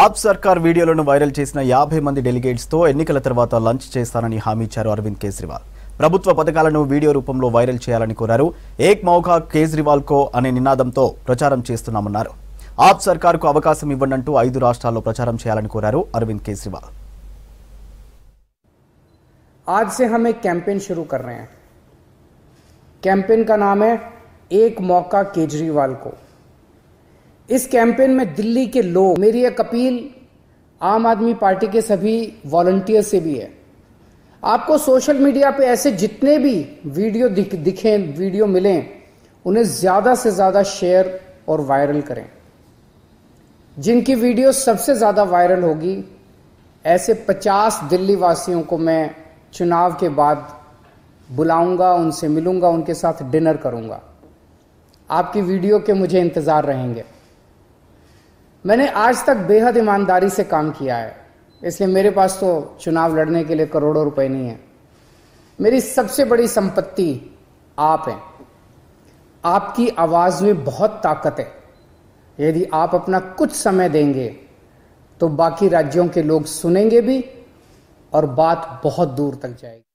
ఆప్ సర్కార్ వీడియోలను వైరల్ చేసిన యాభై మంది డెలిగేట్స్తో ఎన్నికల తర్వాత లంచ్ చేస్తానని హామీ ఇచ్చారు అరవింద్ కేజ్రీవాల్ ప్రభుత్వ పథకాలను వీడియో రూపంలో వైరల్ చేయాలని కోరారు ఏక్ మౌకా కేజ్రీవాల్ కో అనే నినాదంతో ప్రచారం చేస్తున్నామన్నారు ఆప్ సర్కార్కు అవకాశం ఇవ్వనంటూ ఐదు రాష్ట్రాల్లో ప్రచారం చేయాలని కోరారు అరవింద్ కేజ్రీవాల్ आज से हम एक कैंपेन शुरू कर रहे हैं कैंपेन का नाम है एक मौका केजरीवाल को इस कैंपेन में दिल्ली के लोग मेरी एक अपील आम आदमी पार्टी के सभी वॉलंटियर से भी है आपको सोशल मीडिया पे ऐसे जितने भी वीडियो दिख, दिखें वीडियो मिलें उन्हें ज़्यादा से ज़्यादा शेयर और वायरल करें जिनकी वीडियो सबसे ज़्यादा वायरल होगी ऐसे 50 दिल्ली वासियों को मैं चुनाव के बाद बुलाऊंगा उनसे मिलूंगा उनके साथ डिनर करूंगा आपकी वीडियो के मुझे इंतज़ार रहेंगे मैंने आज तक बेहद ईमानदारी से काम किया है इसलिए मेरे पास तो चुनाव लड़ने के लिए करोड़ों रुपए नहीं है मेरी सबसे बड़ी संपत्ति आप हैं आपकी आवाज में बहुत ताकत है यदि आप अपना कुछ समय देंगे तो बाकी राज्यों के लोग सुनेंगे भी और बात बहुत दूर तक जाएगी